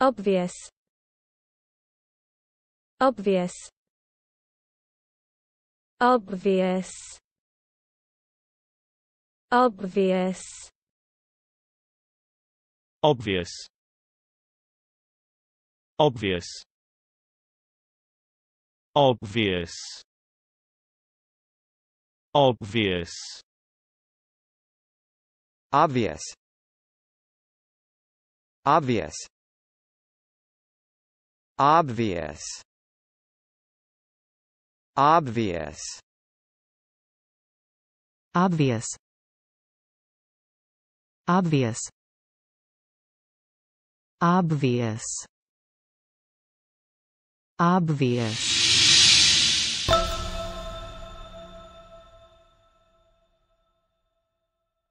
obvious obvious obvious obvious obvious obvious obvious obvious obvious obvious Obvious Obvious Obvious Obvious Obvious Obvious